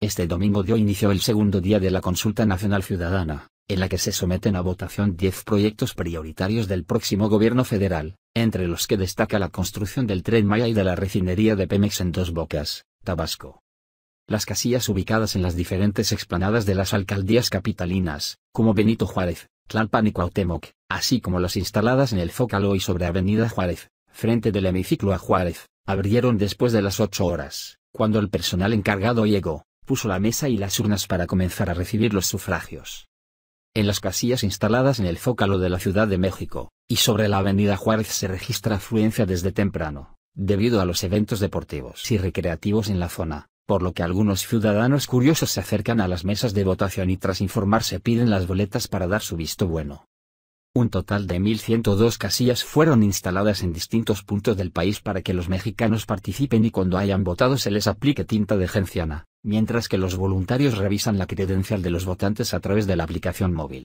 Este domingo dio inicio el segundo día de la Consulta Nacional Ciudadana, en la que se someten a votación 10 proyectos prioritarios del próximo gobierno federal, entre los que destaca la construcción del tren Maya y de la refinería de Pemex en Dos Bocas, Tabasco. Las casillas ubicadas en las diferentes explanadas de las alcaldías capitalinas, como Benito Juárez, Tlalpan y Cuauhtémoc, así como las instaladas en el Zócalo y sobre Avenida Juárez, frente del hemiciclo a Juárez, abrieron después de las 8 horas, cuando el personal encargado llegó, puso la mesa y las urnas para comenzar a recibir los sufragios. En las casillas instaladas en el zócalo de la Ciudad de México, y sobre la Avenida Juárez se registra afluencia desde temprano, debido a los eventos deportivos y recreativos en la zona, por lo que algunos ciudadanos curiosos se acercan a las mesas de votación y tras informarse piden las boletas para dar su visto bueno. Un total de 1.102 casillas fueron instaladas en distintos puntos del país para que los mexicanos participen y cuando hayan votado se les aplique tinta de genciana, mientras que los voluntarios revisan la credencial de los votantes a través de la aplicación móvil.